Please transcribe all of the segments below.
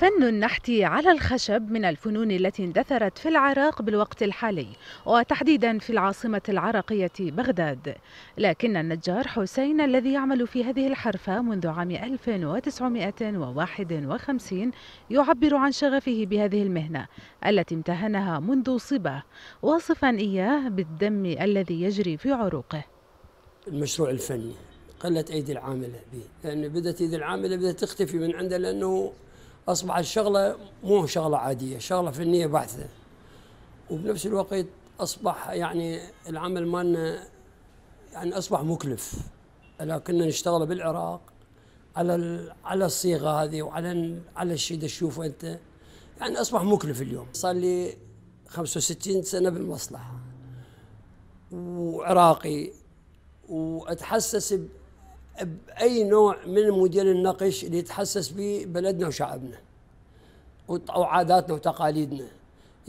فن النحت على الخشب من الفنون التي اندثرت في العراق بالوقت الحالي وتحديدا في العاصمة العراقية بغداد لكن النجار حسين الذي يعمل في هذه الحرفة منذ عام 1951 يعبر عن شغفه بهذه المهنة التي امتهنها منذ صباه واصفا إياه بالدم الذي يجري في عروقه المشروع الفني قلت ايدي العامله به لان بدات ايدي العامله بدات تختفي من عنده لانه أصبح الشغلة مو شغلة عادية شغلة فنية بحتة وبنفس الوقت أصبح يعني العمل مالنا يعني أصبح مكلف ألا كنا نشتغل بالعراق على على الصيغة هذه وعلى على الشيء اللي تشوفه أنت يعني أصبح مكلف اليوم صار لي 65 سنة بالمصلحة وعراقي وأتحسس باي نوع من موديل النقش اللي يتحسس به بلدنا وشعبنا وعاداتنا وتقاليدنا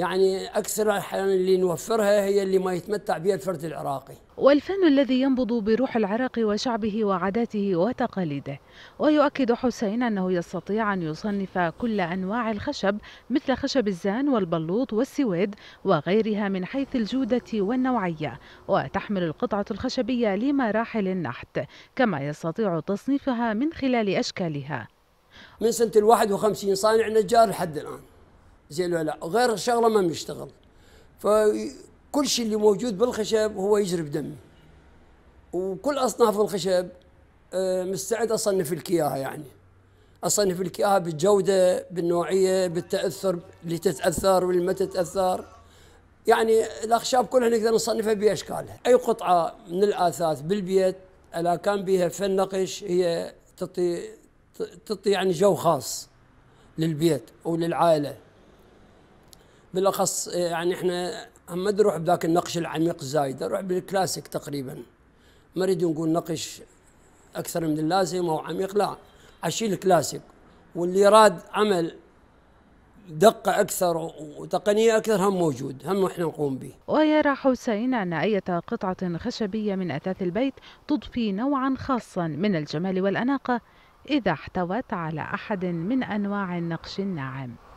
يعني أكثر الاحيان اللي نوفرها هي اللي ما يتمتع بها الفرد العراقي والفن الذي ينبض بروح العراق وشعبه وعاداته وتقاليده ويؤكد حسين أنه يستطيع أن يصنف كل أنواع الخشب مثل خشب الزان والبلوط والسويد وغيرها من حيث الجودة والنوعية وتحمل القطعة الخشبية لمراحل النحت كما يستطيع تصنيفها من خلال أشكالها من سنة ال 51 صانع نجار لحد الآن زي الولاء غير الشغله ما بيشتغل فكل شيء اللي موجود بالخشب هو يجرب بدمي وكل اصناف الخشب آه، مستعد اصنف لك اياها يعني اصنف لك اياها بالجوده بالنوعيه بالتاثر اللي تتاثر واللي ما تتاثر يعني الاخشاب كلها نقدر نصنفها باشكالها اي قطعه من الاثاث بالبيت الا كان بها فن نقش هي تعطي تعطي يعني جو خاص للبيت او للعائله بالاخص يعني احنا ما نروح بذاك النقش العميق الزايد نروح بالكلاسيك تقريبا ما نريد نقول نقش اكثر من اللازم او عميق لا اشيل الكلاسيك واللي راد عمل دقة أكثر وتقنية أكثر هم موجود هم إحنا نقوم به ويرى حسين أن أي قطعة خشبية من أثاث البيت تضفي نوعا خاصا من الجمال والأناقة إذا احتوت على أحد من أنواع النقش الناعم